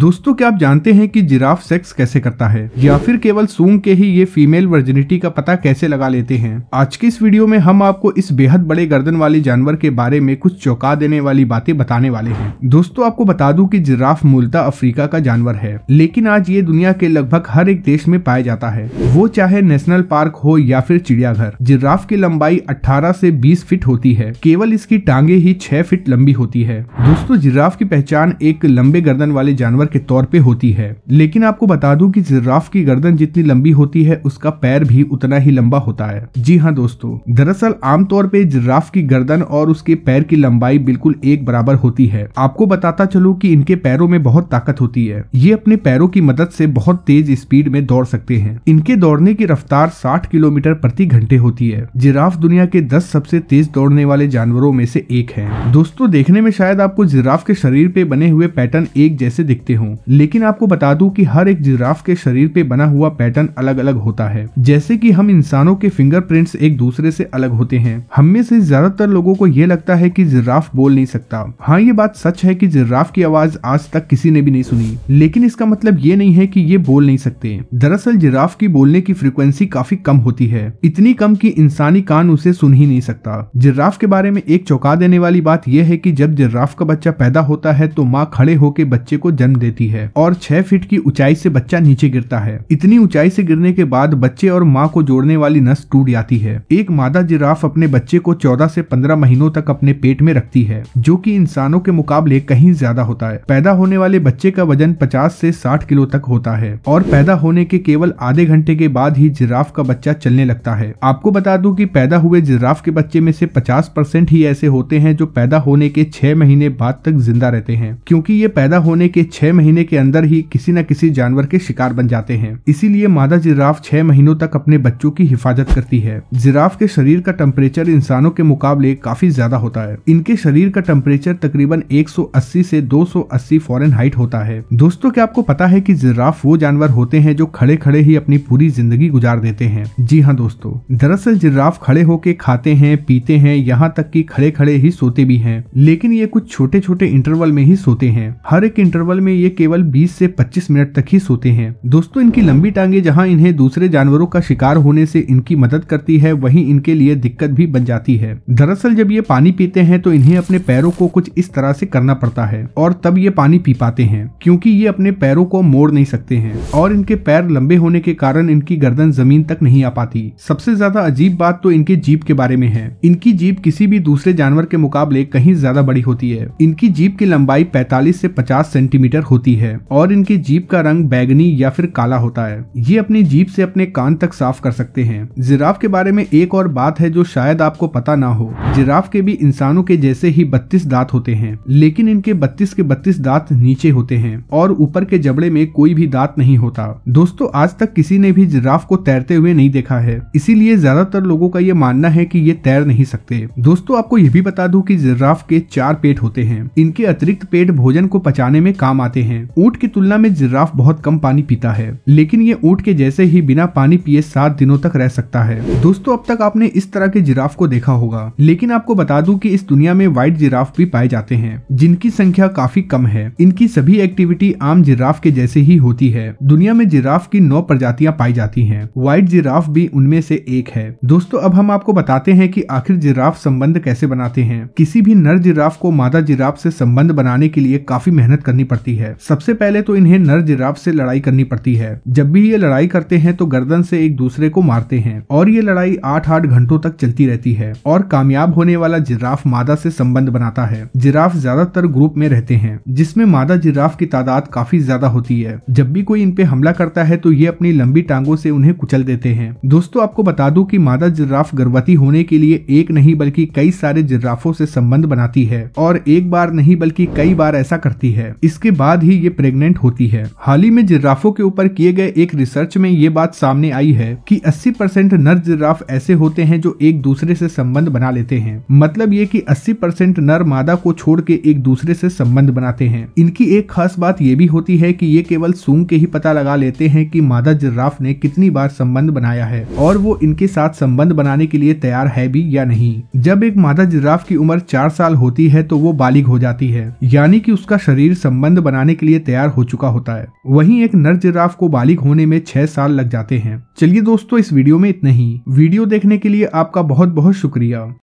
दोस्तों क्या आप जानते हैं कि जिराफ सेक्स कैसे करता है या फिर केवल सूंग के ही ये फीमेल वर्जिनिटी का पता कैसे लगा लेते हैं आज की इस वीडियो में हम आपको इस बेहद बड़े गर्दन वाले जानवर के बारे में कुछ चौंका देने वाली बातें बताने वाले हैं दोस्तों आपको बता दूं कि जिराफ मूलता अफ्रीका का जानवर है लेकिन आज ये दुनिया के लगभग हर एक देश में पाया जाता है वो चाहे नेशनल पार्क हो या फिर चिड़ियाघर जिराफ की लंबाई अठारह ऐसी बीस फीट होती है केवल इसकी टांगे ही छह फीट लंबी होती है दोस्तों जिराफ की पहचान एक लंबे गर्दन वाले जानवर जानवर के तौर पे होती है लेकिन आपको बता दूं कि जिराफ की गर्दन जितनी लंबी होती है उसका पैर भी उतना ही लंबा होता है जी हाँ दोस्तों दरअसल आमतौर पे जिराफ की गर्दन और उसके पैर की लंबाई बिल्कुल एक बराबर होती है आपको बताता चलू की इनके पैरों में बहुत ताकत होती है ये अपने पैरों की मदद से बहुत तेज स्पीड में दौड़ सकते हैं इनके दौड़ने की रफ्तार साठ किलोमीटर प्रति घंटे होती है जिराफ दुनिया के दस सबसे तेज दौड़ने वाले जानवरों में से एक है दोस्तों देखने में शायद आपको जिराफ के शरीर पे बने हुए पैटर्न एक जैसे दिखते के हों लेकिन आपको बता दूं कि हर एक जिराफ के शरीर पे बना हुआ पैटर्न अलग अलग होता है जैसे कि हम इंसानों के फिंगरप्रिंट्स एक दूसरे से अलग होते हैं हम में से ज्यादातर लोगों को यह लगता है कि जिराफ बोल नहीं सकता हाँ ये बात सच है कि जिराफ की आवाज आज तक किसी ने भी नहीं सुनी लेकिन इसका मतलब ये नहीं है कि ये बोल नहीं सकते दरअसल जिराफ की बोलने की फ्रिक्वेंसी काफी कम होती है इतनी कम की इंसानी कान उसे सुन ही नहीं सकता जिराफ के बारे में एक चौंका देने वाली बात यह है की जब जिराफ का बच्चा पैदा होता है तो माँ खड़े होकर बच्चे को जन्म जन्म देती है और छह फीट की ऊंचाई से बच्चा नीचे गिरता है इतनी ऊंचाई से गिरने के बाद बच्चे और माँ को जोड़ने वाली नस टूट जाती है एक मादा जिराफ अपने बच्चे को चौदह से पंद्रह महीनों तक अपने पेट में रखती है जो की इंसानों के मुकाबले कहीं ज्यादा होता है पैदा होने वाले बच्चे का वजन पचास से साठ किलो तक होता है और पैदा होने के केवल आधे घंटे के बाद ही जिराफ का बच्चा चलने लगता है आपको बता दूं कि पैदा हुए जिराफ के बच्चे में से 50 परसेंट ही ऐसे होते हैं जो पैदा होने के छह महीने बाद तक जिंदा रहते हैं क्योंकि ये पैदा होने के छह छह महीने के अंदर ही किसी न किसी जानवर के शिकार बन जाते हैं इसीलिए मादा जिराफ छह महीनों तक अपने बच्चों की हिफाजत करती है जिराफ के शरीर का टेम्परेचर इंसानों के मुकाबले काफी ज्यादा होता है इनके शरीर का टेम्परेचर तकरीबन 180 से 280 फॉरेन हाइट होता है दोस्तों क्या आपको पता है कि जिराफ वो जानवर होते हैं जो खड़े खड़े ही अपनी पूरी जिंदगी गुजार देते हैं जी हाँ दोस्तों दरअसल जिराफ खड़े होके खाते हैं पीते हैं यहाँ तक कि खड़े खड़े ही सोते भी हैं लेकिन ये कुछ छोटे छोटे इंटरवल में ही सोते हैं हर एक इंटरवल में ये केवल 20 से 25 मिनट तक ही सोते हैं दोस्तों इनकी लंबी टांगे जहां इन्हें दूसरे जानवरों का शिकार होने से इनकी मदद करती है वहीं इनके लिए दिक्कत भी बन जाती है दरअसल जब ये पानी पीते हैं तो इन्हें अपने पैरों को कुछ इस तरह से करना पड़ता है और तब ये पानी पी पाते हैं क्योंकि ये अपने पैरों को मोड़ नहीं सकते हैं और इनके पैर लंबे होने के कारण इनकी गर्दन जमीन तक नहीं आ पाती सबसे ज्यादा अजीब बात तो इनके जीप के बारे में है इनकी जीप किसी भी दूसरे जानवर के मुकाबले कहीं ज्यादा बड़ी होती है इनकी जीप की लंबाई 45 से 50 सेंटीमीटर होती है और इनकी जीप का रंग बैगनी या फिर काला होता है ये अपनी जीप से अपने कान तक साफ कर सकते हैं जिराफ के बारे में एक और बात है जो शायद आपको पता ना हो जिराफ के भी इंसानों के जैसे ही बत्तीस दांत होते हैं लेकिन इनके बत्तीस के बत्तीस दांत नीचे होते हैं और ऊपर के जबड़े में कोई भी दांत नहीं होता दोस्तों आज तक किसी ने भी जिराफ को तैरते हुए नहीं देखा है इसीलिए ज्यादातर लोगों का ये मानना है की ये तैर नहीं सकते दोस्तों आपको ये भी बता दूँ की जिराफ के चार पेट होते हैं इनके अतिरिक्त पेट भोजन को पचाने में काम आते पाते हैं ऊँट की तुलना में जिराफ बहुत कम पानी पीता है लेकिन ये ऊँट के जैसे ही बिना पानी पिए सात दिनों तक रह सकता है दोस्तों अब तक आपने इस तरह के जिराफ को देखा होगा लेकिन आपको बता दूं कि इस दुनिया में व्हाइट जिराफ भी पाए जाते हैं जिनकी संख्या काफी कम है इनकी सभी एक्टिविटी आम जिराफ के जैसे ही होती है दुनिया में जिराफ की नौ प्रजातियाँ पाई जाती है व्हाइट जिराफ भी उनमें से एक है दोस्तों अब हम आपको बताते हैं की आखिर जिराफ संबंध कैसे बनाते हैं किसी भी नर जिराफ को मादा जिराफ से संबंध बनाने के लिए काफी मेहनत करनी पड़ती है है सबसे पहले तो इन्हें नर जिराफ से लड़ाई करनी पड़ती है जब भी ये लड़ाई करते हैं तो गर्दन से एक दूसरे को मारते हैं और ये लड़ाई आठ आठ घंटों तक चलती रहती है और कामयाब होने वाला जिराफ मादा से संबंध बनाता है जिराफ ज्यादातर ग्रुप में रहते हैं जिसमें मादा जिराफ की तादाद काफी ज्यादा होती है जब भी कोई इनपे हमला करता है तो ये अपनी लंबी टांगों से उन्हें कुचल देते हैं दोस्तों आपको बता दूं कि मादा जिराफ गर्भवती होने के लिए एक नहीं बल्कि कई सारे जिराफों से संबंध बनाती है और एक बार नहीं बल्कि कई बार ऐसा करती है इसके बाद बाद ही ये प्रेग्नेंट होती है हाल ही में जिराफों के ऊपर किए गए एक रिसर्च में ये बात सामने आई है कि 80 परसेंट नर जिराफ ऐसे होते हैं जो एक दूसरे से संबंध बना लेते हैं मतलब ये कि 80 परसेंट नर मादा को छोड़ के एक दूसरे से संबंध बनाते हैं इनकी एक खास बात यह भी होती है की ये केवल सूंग के ही पता लगा लेते हैं की मादा जिराफ ने कितनी बार संबंध बनाया है और वो इनके साथ संबंध बनाने के लिए तैयार है भी या नहीं जब एक मादा जिराफ की उम्र चार साल होती है तो वो बालिग हो जाती है यानी कि उसका शरीर संबंध बनाने बनाने के लिए तैयार हो चुका होता है वहीं एक नर जिराफ को बालिक होने में छह साल लग जाते हैं चलिए दोस्तों इस वीडियो में इतना ही वीडियो देखने के लिए आपका बहुत बहुत शुक्रिया